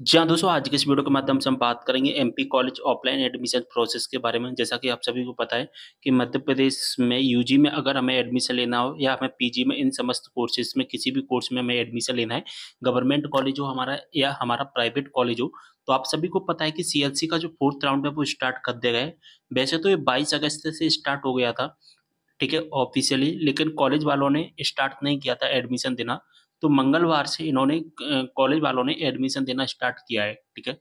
जी हाँ दोस्तों आज के इस वीडियो के माध्यम से हम बात करेंगे MP college offline admission process के बारे में जैसा कि आप सभी को पता है कि मध्य प्रदेश में यूजी में अगर हमें एडमिशन लेना हो या हमें पीजी में इन समस्त कोर्सेज में किसी भी कोर्स में हमें एडमिशन लेना है गवर्नमेंट कॉलेज हो हमारा या हमारा प्राइवेट कॉलेज हो तो आप सभी को पता है कि सी का जो फोर्थ राउंड है वो स्टार्ट कर दिया गया है वैसे तो ये बाईस अगस्त से स्टार्ट हो गया था ठीक है ऑफिशियली लेकिन कॉलेज वालों ने स्टार्ट नहीं किया था एडमिशन देना तो मंगलवार से इन्होंने कॉलेज वालों ने एडमिशन देना स्टार्ट किया है ठीक है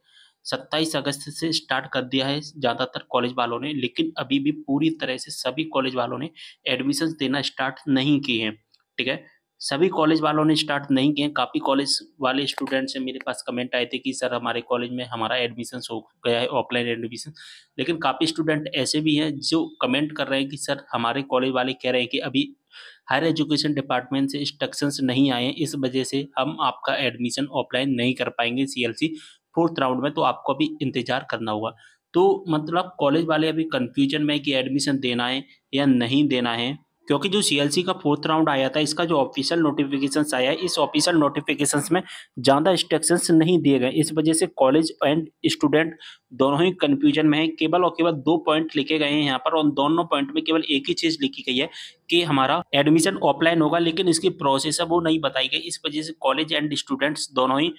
सत्ताईस अगस्त से स्टार्ट कर दिया है ज़्यादातर कॉलेज वालों ने लेकिन अभी भी पूरी तरह से सभी कॉलेज वालों ने एडमिशन देना स्टार्ट नहीं किए हैं ठीक है सभी कॉलेज वालों ने स्टार्ट नहीं किए काफ़ी कॉलेज वाले स्टूडेंट से मेरे पास कमेंट आए थे कि सर हमारे कॉलेज में हमारा एडमिशन हो गया है ऑफलाइन एडमिशन लेकिन काफ़ी स्टूडेंट ऐसे भी हैं जो कमेंट कर रहे हैं कि सर हमारे कॉलेज वाले कह रहे हैं कि अभी हायर एजुकेशन डिपार्टमेंट से इंस्ट्रक्शंस नहीं आए इस वजह से हम आपका एडमिशन ऑफलाइन नहीं कर पाएंगे सी फोर्थ राउंड में तो आपको अभी इंतज़ार करना होगा तो मतलब कॉलेज वाले अभी कन्फ्यूजन में कि एडमिशन देना है या नहीं देना है क्योंकि जो सी का फोर्थ राउंड आया था इसका जो ऑफिशियल नोटिफिकेशन आया है इस ऑफिशियल नोटिफिकेशन में ज़्यादा इंस्ट्रक्शंस नहीं दिए गए इस वजह से कॉलेज एंड स्टूडेंट दोनों ही कन्फ्यूजन में है केवल और केवल दो पॉइंट लिखे गए हैं यहाँ पर और दोनों पॉइंट में केवल एक ही चीज़ लिखी गई है कि हमारा एडमिशन ऑफलाइन होगा लेकिन इसकी प्रोसेस है वो नहीं बताई गई इस वजह से कॉलेज एंड स्टूडेंट्स दोनों ही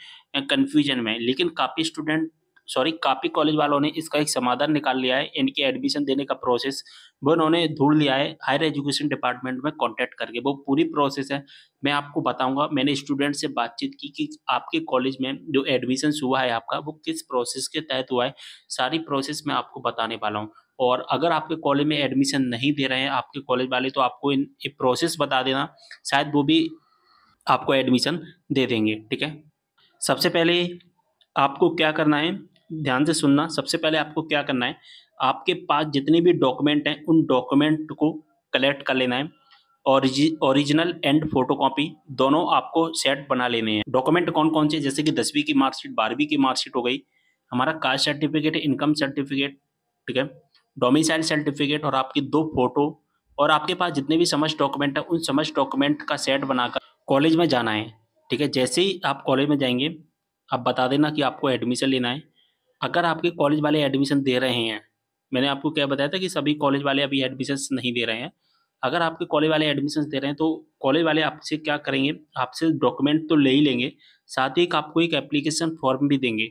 कन्फ्यूजन में लेकिन काफ़ी स्टूडेंट सॉरी कापी कॉलेज वालों ने इसका एक समाधान निकाल लिया है इनके एडमिशन देने का प्रोसेस वो उन्होंने ढूंढ लिया है हायर एजुकेशन डिपार्टमेंट में कॉन्टैक्ट करके वो पूरी प्रोसेस है मैं आपको बताऊंगा मैंने स्टूडेंट से बातचीत की कि आपके कॉलेज में जो एडमिशन हुआ है आपका वो किस प्रोसेस के तहत हुआ है सारी प्रोसेस मैं आपको बताने वाला हूँ और अगर आपके कॉलेज में एडमिशन नहीं दे रहे हैं आपके कॉलेज वाले तो आपको इन प्रोसेस बता देना शायद वो भी आपको एडमिशन दे देंगे ठीक है सबसे पहले आपको क्या करना है ध्यान से सुनना सबसे पहले आपको क्या करना है आपके पास जितने भी डॉक्यूमेंट हैं उन डॉक्यूमेंट को कलेक्ट कर लेना है ओरिजिनल एंड फोटोकॉपी दोनों आपको सेट बना लेने हैं डॉक्यूमेंट कौन कौन से जैसे कि दसवीं की मार्कशीट बारहवीं की मार्कशीट हो गई हमारा कास्ट सर्टिफिकेट इनकम सर्टिफिकेट ठीक है डोमिसाइल सर्टिफिकेट और आपकी दो फोटो और आपके पास जितने भी समझ डॉक्यूमेंट है उन समझ डॉक्यूमेंट का सेट बनाकर कॉलेज में जाना है ठीक है जैसे ही आप कॉलेज में जाएंगे आप बता देना कि आपको एडमिशन लेना है अगर आपके कॉलेज वाले एडमिशन दे रहे हैं मैंने आपको क्या बताया था कि सभी कॉलेज वाले अभी एडमिशन नहीं दे रहे हैं अगर आपके कॉलेज वाले एडमिशन दे रहे हैं तो कॉलेज वाले आपसे क्या करेंगे आपसे डॉक्यूमेंट तो ले ही लेंगे साथ ही एक आपको एक एप्लीकेशन फॉर्म भी देंगे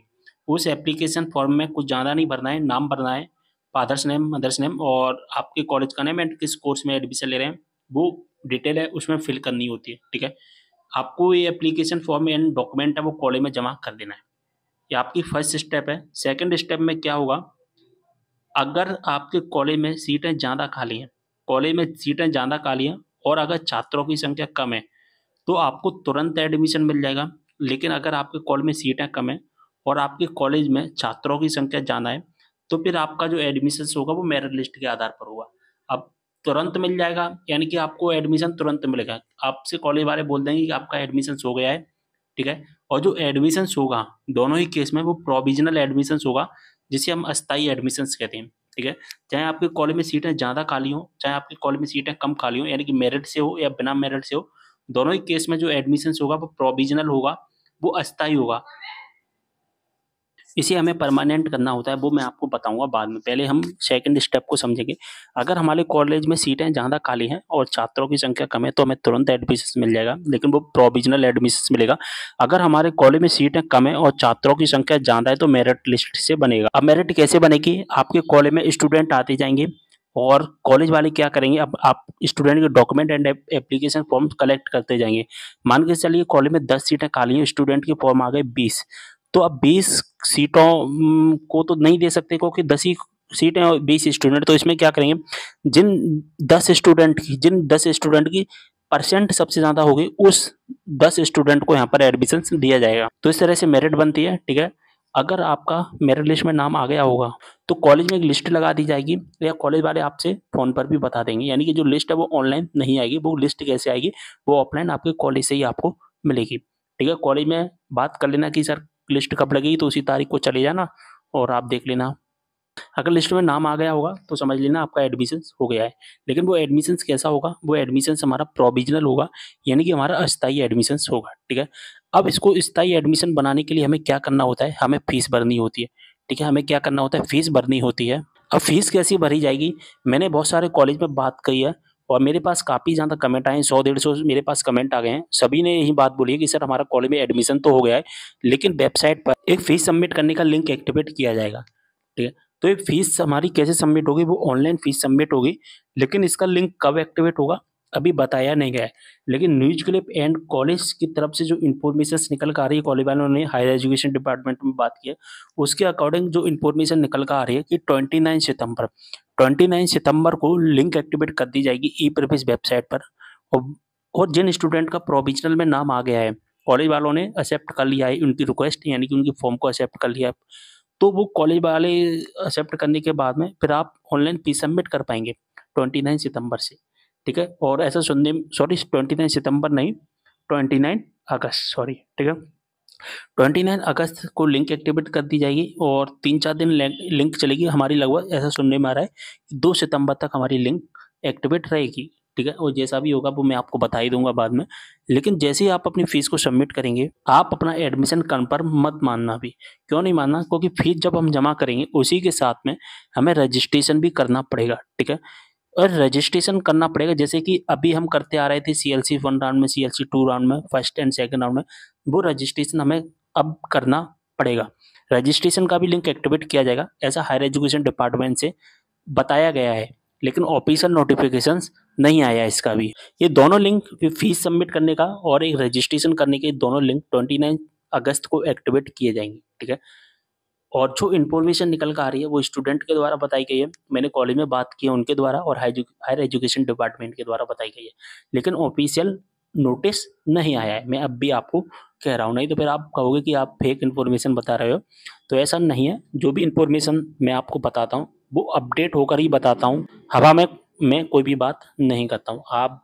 उस एप्लीकेशन फॉर्म में कुछ ज़्यादा नहीं भरना है नाम भरना है फादर्स नेम मदर्स नेम और आपके कॉलेज का नेम एंड किस कोर्स में एडमिशन ले रहे हैं वो डिटेल है उसमें फिल करनी होती है ठीक है आपको ये एप्लीकेशन फॉर्म एंड डॉक्यूमेंट है वो कॉलेज में जमा कर देना है ये आपकी फर्स्ट स्टेप है सेकंड स्टेप में क्या होगा अगर आपके कॉलेज में सीटें ज़्यादा खाली हैं कॉलेज में सीटें ज़्यादा खाली हैं और अगर छात्रों की संख्या कम है तो आपको तुरंत एडमिशन मिल जाएगा लेकिन अगर आपके कॉलेज में सीटें कम हैं और आपके कॉलेज में छात्रों की संख्या ज़्यादा है तो फिर आपका जो एडमिशन होगा वो मेरिट लिस्ट के आधार पर होगा अब तुरंत मिल जाएगा यानी कि आपको एडमिशन तुरंत मिलेगा आपसे कॉलेज वाले बोल देंगे कि आपका एडमिशन हो गया है ठीक है और जो एडमिशन्स होगा दोनों ही केस में वो प्रोविजनल एडमिशन्स होगा जिसे हम अस्थाई एडमिशन्स कहते हैं ठीक है चाहे आपके कॉलेज में सीटें ज़्यादा खाली हों चाहे आपके कॉलेज में सीटें कम खाली हों यानी कि मेरिट से हो या बिना मेरिट से हो दोनों ही केस में जो एडमिशन्स होगा वो प्रोविजनल होगा वो अस्थाई होगा इसे हमें परमानेंट करना होता है वो मैं आपको बताऊंगा बाद में पहले हम सेकंड स्टेप को समझेंगे अगर हमारे कॉलेज में सीटें ज़्यादा खाली हैं और छात्रों की संख्या कम है तो हमें तुरंत एडमिशन मिल जाएगा लेकिन वो प्रोविजनल एडमिशन मिलेगा अगर हमारे कॉलेज में सीटें कम है और छात्रों की संख्या ज़्यादा है तो मेरिट लिस्ट से बनेगा अब मेरिट कैसे बनेगी आपके कॉलेज में स्टूडेंट आते जाएंगे और कॉलेज वाले क्या करेंगे अब आप स्टूडेंट के document and application form collect करते जाएंगे मान के चलिए कॉलेज में दस सीटें खाली हैं स्टूडेंट के फॉर्म आ गए बीस तो आप बीस सीटों को तो नहीं दे सकते क्योंकि दस ही सीटें और बीस स्टूडेंट तो इसमें क्या करेंगे जिन दस स्टूडेंट की जिन दस स्टूडेंट की परसेंट सबसे ज़्यादा होगी उस दस स्टूडेंट को यहाँ पर एडमिशन दिया जाएगा तो इस तरह से मेरिट बनती है ठीक है अगर आपका मेरिट लिस्ट में नाम आ गया होगा तो कॉलेज में एक लिस्ट लगा दी जाएगी या कॉलेज वाले आपसे फ़ोन पर भी बता देंगे यानी कि जो लिस्ट है वो ऑनलाइन नहीं आएगी वो लिस्ट कैसे आएगी वो ऑफलाइन आपके कॉलेज से ही आपको मिलेगी ठीक है कॉलेज में बात कर लेना कि सर लिस्ट कब लगेगी तो उसी तारीख को चले जाना और आप देख लेना अगर लिस्ट में नाम आ गया होगा तो समझ लेना आपका एडमिशन हो गया है लेकिन वो एडमिशन कैसा होगा वो एडमिशन हमारा प्रोविजनल होगा यानी कि हमारा अस्थाई एडमिशन होगा ठीक है अब इसको स्थाई एडमिशन बनाने के लिए हमें क्या करना होता है हमें फीस भरनी होती है ठीक है हमें क्या करना होता है फीस भरनी होती है अब फीस कैसी भरी जाएगी मैंने बहुत सारे कॉलेज में बात की है और मेरे पास काफ़ी ज़्यादा कमेंट आए हैं सौ डेढ़ सौ मेरे पास कमेंट आ गए हैं सभी ने यही बात बोली है कि सर हमारा कॉलेज में एडमिशन तो हो गया है लेकिन वेबसाइट पर एक फ़ीस सबमिट करने का लिंक एक्टिवेट किया जाएगा ठीक है तो ये फीस हमारी कैसे सबमिट होगी वो ऑनलाइन फ़ीस सबमिट होगी लेकिन इसका लिंक कब एक्टिवेट होगा अभी बताया नहीं गया है लेकिन न्यूज क्लिप एंड कॉलेज की तरफ से जो इन्फॉर्मेशन निकल कर आ रही है कॉलेज वालों ने हायर एजुकेशन डिपार्टमेंट में बात की है उसके अकॉर्डिंग जो इन्फॉर्मेशन निकल कर आ रही है कि ट्वेंटी नाइन सितंबर ट्वेंटी नाइन सितंबर को लिंक एक्टिवेट कर दी जाएगी ई प्रवेश वेबसाइट पर और, जिन स्टूडेंट का प्रोविजनल में नाम आ गया है कॉलेज वालों ने एक्सेप्ट कर लिया है उनकी रिक्वेस्ट यानी कि उनकी फॉर्म को एक्सेप्ट कर लिया है तो वो कॉलेज वाले एक्सेप्ट करने के बाद में फिर आप ऑनलाइन फीस सबमिट कर पाएंगे ट्वेंटी नाइन सितंबर से ठीक है और ऐसा सुनने सॉरी ट्वेंटी नाइन सितम्बर नहीं ट्वेंटी नाइन अगस्त सॉरी ठीक है ट्वेंटी नाइन अगस्त को लिंक एक्टिवेट कर दी जाएगी और तीन चार दिन लिंक चलेगी हमारी लगभग ऐसा सुनने में आ रहा है दो सितंबर तक हमारी लिंक एक्टिवेट रहेगी ठीक है और जैसा भी होगा वो मैं आपको बता ही दूंगा बाद में लेकिन जैसे ही आप अपनी फ़ीस को सबमिट करेंगे आप अपना एडमिशन कन्फर्म मत मानना भी क्यों नहीं मानना क्योंकि फ़ीस जब हम जमा करेंगे उसी के साथ में हमें रजिस्ट्रेशन भी करना पड़ेगा ठीक है और रजिस्ट्रेशन करना पड़ेगा जैसे कि अभी हम करते आ रहे थे C L C one round में C L C two round में फर्स्ट एंड सेकेंड राउंड में वो रजिस्ट्रेशन हमें अब करना पड़ेगा रजिस्ट्रेशन का भी लिंक एक्टिवेट किया जाएगा ऐसा हायर एजुकेशन डिपार्टमेंट से बताया गया है लेकिन ऑफिशियल नोटिफिकेशन नहीं आया इसका भी ये दोनों लिंक फीस सबमिट करने का और एक रजिस्ट्रेशन करने के दोनों लिंक ट्वेंटी नाइन अगस्त को एक्टिवेट किए जाएंगे ठीक है और जो इन्फॉर्मेशन निकल कर आ रही है वो स्टूडेंट के द्वारा बताई गई है मैंने कॉलेज में बात की है उनके द्वारा और हायर एजुकेशन डिपार्टमेंट के द्वारा बताई गई है लेकिन ऑफिशियल नोटिस नहीं आया है मैं अब भी आपको कह रहा हूँ नहीं तो फिर आप कहोगे कि आप फेक इन्फॉर्मेशन बता रहे हो तो ऐसा नहीं है जो भी इन्फॉर्मेशन मैं आपको बताता हूँ वो अपडेट होकर ही बताता हूँ हवा में मैं कोई भी बात नहीं करता हूँ आप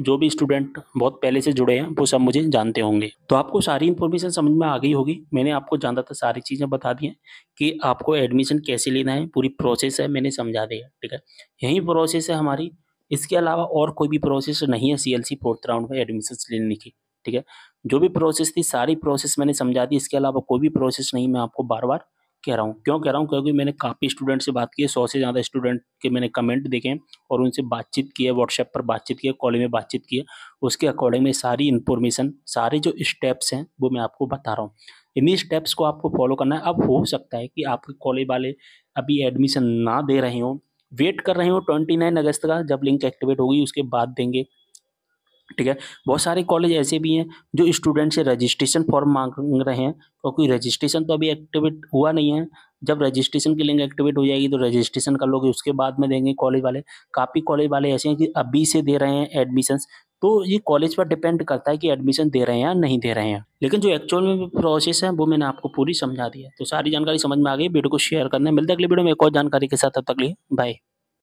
जो भी स्टूडेंट बहुत पहले से जुड़े हैं वो सब मुझे जानते होंगे तो आपको सारी इन्फॉर्मेशन समझ में आ गई होगी मैंने आपको जानता था सारी चीज़ें बता दी हैं कि आपको एडमिशन कैसे लेना है पूरी प्रोसेस है मैंने समझा दिया ठीक है यही प्रोसेस है हमारी इसके अलावा और कोई भी प्रोसेस नहीं है C L C fourth round में एडमिशन लेने की ठीक है जो भी प्रोसेस थी सारी प्रोसेस मैंने समझा दी इसके अलावा कोई भी प्रोसेस नहीं मैं आपको बार बार कह रहा हूँ क्यों कह रहा हूँ क्योंकि मैंने काफ़ी स्टूडेंट से बात की है सौ से ज़्यादा स्टूडेंट के मैंने कमेंट देखे हैं और उनसे बातचीत की है व्हाट्सएप पर बातचीत की है कॉलेज में बातचीत की है उसके अकॉर्डिंग में सारी इन्फॉर्मेशन सारे जो स्टेप्स हैं वो मैं आपको बता रहा हूँ इन्हीं स्टेप्स को आपको फॉलो करना है अब हो सकता है कि आपके कॉलेज वाले अभी एडमिशन ना दे रहे हों वेट कर रहे हो ट्वेंटी नाइन अगस्त का जब लिंक एक्टिवेट होगी उसके बाद देंगे ठीक है बहुत सारे कॉलेज ऐसे भी हैं जो स्टूडेंट से रजिस्ट्रेशन फॉर्म मांग रहे हैं क्योंकि रजिस्ट्रेशन तो अभी एक्टिवेट हुआ नहीं है जब रजिस्ट्रेशन की लिंक एक्टिवेट हो जाएगी तो रजिस्ट्रेशन कर लोगे उसके बाद में देंगे कॉलेज वाले काफ़ी कॉलेज वाले ऐसे हैं कि अभी से दे रहे हैं एडमिशन्स तो ये कॉलेज पर डिपेंड करता है कि एडमिशन दे रहे हैं या नहीं दे रहे हैं लेकिन जो एक्चुअल में प्रोसेस है वो मैंने आपको पूरी समझा दी है तो सारी जानकारी समझ में आ गई वीडियो को शेयर करना मिलता है वीडियो में एक और जानकारी के साथ अब तक लिए बाय